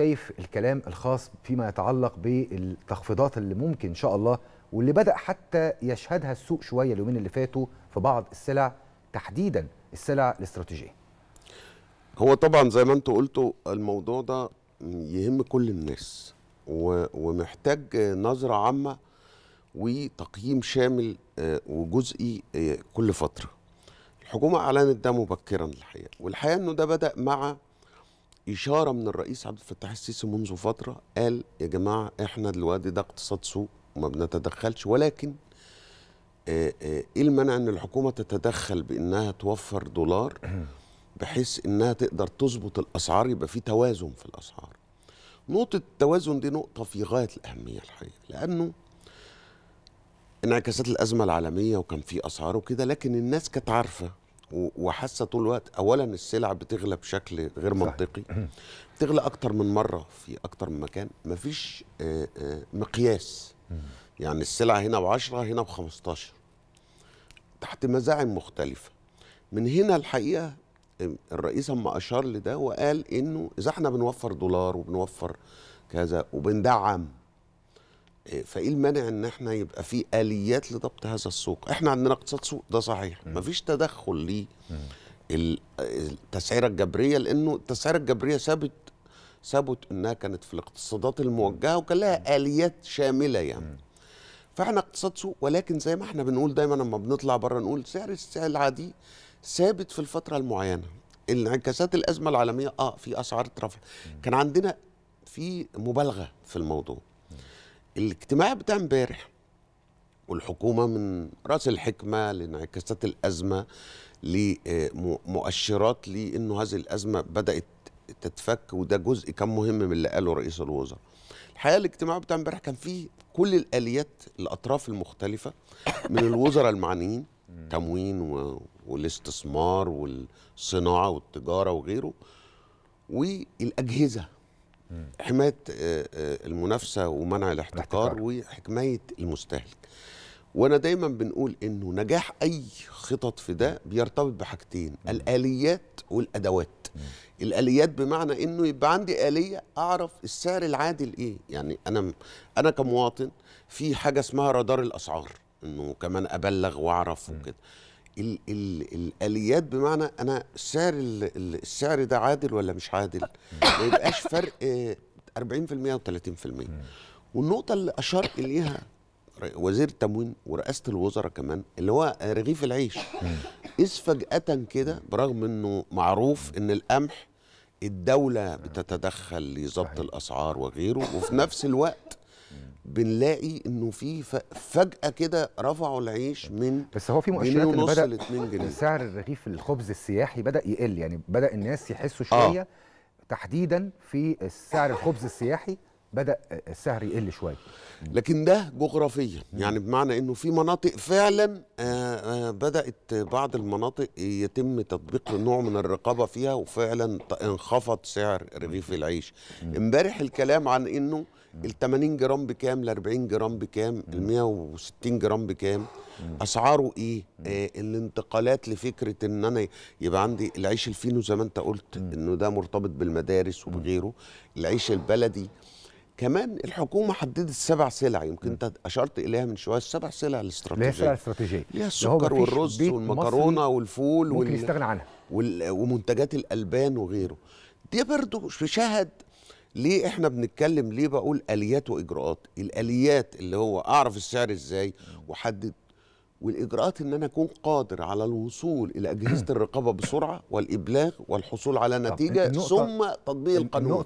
شايف الكلام الخاص فيما يتعلق بالتخفيضات اللي ممكن ان شاء الله واللي بدا حتى يشهدها السوق شويه اليومين اللي فاتوا في بعض السلع تحديدا السلع الاستراتيجيه هو طبعا زي ما انتوا قلتوا الموضوع ده يهم كل الناس ومحتاج نظره عامه وتقييم شامل آه، وجزئي آه، كل فتره الحكومه اعلنت ده مبكرا الحقيقه والحقيقه انه ده بدا مع اشاره من الرئيس عبد الفتاح السيسي منذ فتره قال يا جماعه احنا دلوقتي ده اقتصاد سوق وما بنتدخلش ولكن آه، آه، ايه المنع ان الحكومه تتدخل بانها توفر دولار بحيث انها تقدر تظبط الاسعار يبقى في توازن في الاسعار نقطه التوازن دي نقطه في غايه الاهميه الحقيقه لانه انعكاسات الازمه العالميه وكان في اسعار وكده لكن الناس كانت عارفه وحاسه طول الوقت اولا السلع بتغلى بشكل غير منطقي بتغلى اكتر من مره في اكتر من مكان مفيش آه، آه، مقياس يعني السلع هنا ب10 هنا ب15 تحت مزاعم مختلفه من هنا الحقيقه الرئيس اما اشار لده وقال انه اذا احنا بنوفر دولار وبنوفر كذا وبندعم إيه، فايه المانع ان احنا يبقى في اليات لضبط هذا السوق احنا عندنا اقتصاد سوق ده صحيح ما مفيش تدخل ل التسعيره الجبريه لانه التسعيره الجبريه ثابت ثبت انها كانت في الاقتصادات الموجهه وكان لها اليات شامله يعني فاحنا اقتصاد سوق ولكن زي ما احنا بنقول دايما لما بنطلع بره نقول سعر السعر العادي ثابت في الفتره المعينه انعكاسات الازمه العالميه اه في اسعار اترفعت كان عندنا في مبالغه في الموضوع الاجتماع بتاع امبارح والحكومه من راس الحكمه لانعكاسات الازمه لمؤشرات لانه هذه الازمه بدات تتفك وده جزء كان مهم من اللي قاله رئيس الوزراء. الحقيقه الاجتماع بتاع امبارح كان فيه كل الاليات الاطراف المختلفه من الوزراء المعنيين تموين والاستثمار والصناعه والتجاره وغيره والاجهزه حمايه آه، آه، المنافسه ومنع الاحتكار وحمايه المستهلك وانا دايما بنقول انه نجاح اي خطط في ده بيرتبط بحاجتين الاليات والادوات الاليات بمعنى انه يبقى عندي اليه اعرف السعر العادل ايه يعني انا انا كمواطن في حاجه اسمها رادار الاسعار انه كمان ابلغ واعرف وكده ال ال الاليات بمعنى انا السعر السعر ده عادل ولا مش عادل ما يبقاش فرق 40% و30% والنقطه اللي اشار اليها وزير التموين ورئاسه الوزراء كمان اللي هو رغيف العيش اذ فجاه كده برغم انه معروف ان القمح الدوله بتتدخل لضبط الاسعار وغيره وفي نفس الوقت بنلاقي انه في فجاه كده رفعوا العيش من بس هو في مؤشرات ان بدا جنيه. سعر الرغيف الخبز السياحي بدا يقل يعني بدا الناس يحسوا آه. شويه آه. تحديدا في سعر الخبز السياحي بدا السعر يقل شويه لكن ده جغرافيا يعني بمعنى انه في مناطق فعلا آآ آه، آآ آه، بدات بعض المناطق يتم تطبيق نوع من الرقابه فيها وفعلا انخفض سعر رغيف العيش امبارح الكلام عن انه ال 80 جرام بكام ال 40 جرام بكام ال 160 جرام بكام اسعاره ايه آه الانتقالات لفكره ان انا يبقى عندي العيش الفينو زي ما انت قلت انه ده مرتبط بالمدارس وبغيره العيش البلدي كمان الحكومه حددت سبع سلع يمكن انت اشرت اليها من شويه السبع سلع الاستراتيجيه ليه السلع الاستراتيجيه ليها السكر والرز والمكرونه والفول ممكن وال... يستغنى عنها وال... ومنتجات الالبان وغيره دي برضو شهد ليه احنا بنتكلم ليه بقول اليات واجراءات الاليات اللي هو اعرف السعر ازاي واحدد والاجراءات ان انا اكون قادر على الوصول الى اجهزه الرقابه بسرعه والابلاغ والحصول على نتيجه ثم تطبيق القانون